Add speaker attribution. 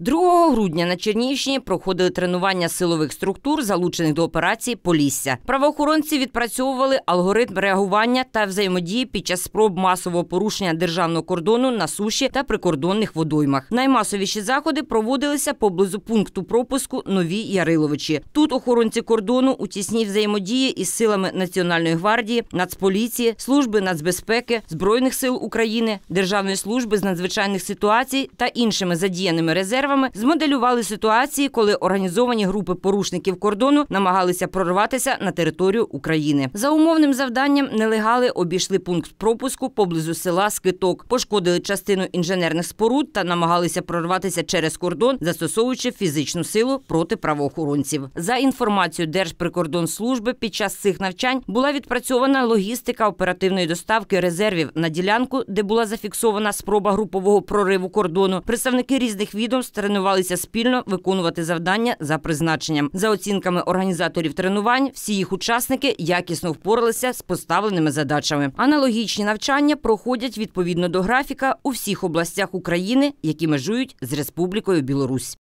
Speaker 1: 2 грудня на Чернігівщині проходили тренування силових структур, залучених до операції Полісся. Правоохоронці відпрацьовували алгоритм реагування та взаємодії під час спроб масового порушення державного кордону на суші та прикордонних водоймах. Наймасовіші заходи проводилися поблизу пункту пропуску Нові Яриловичі. Тут охоронці кордону у тісній взаємодії із силами Національної гвардії, Нацполіції, служби нацбезпеки, збройних сил України, Державної служби з надзвичайних ситуацій та іншими задіяними резервами резервами змоделювали ситуації, коли організовані групи порушників кордону намагалися прорватися на територію України. За умовним завданням нелегали обійшли пункт пропуску поблизу села Скиток, пошкодили частину інженерних споруд та намагалися прорватися через кордон, застосовуючи фізичну силу проти правоохоронців. За інформацією Держприкордонслужби під час цих навчань була відпрацьована логістика оперативної доставки резервів на ділянку, де була зафіксована спроба групового прориву кордону. Представники різних відомств тренувалися спільно виконувати завдання за призначенням. За оцінками організаторів тренувань, всі їх учасники якісно впоралися з поставленими задачами. Аналогічні навчання проходять відповідно до графіка у всіх областях України, які межують з Республікою Білорусь.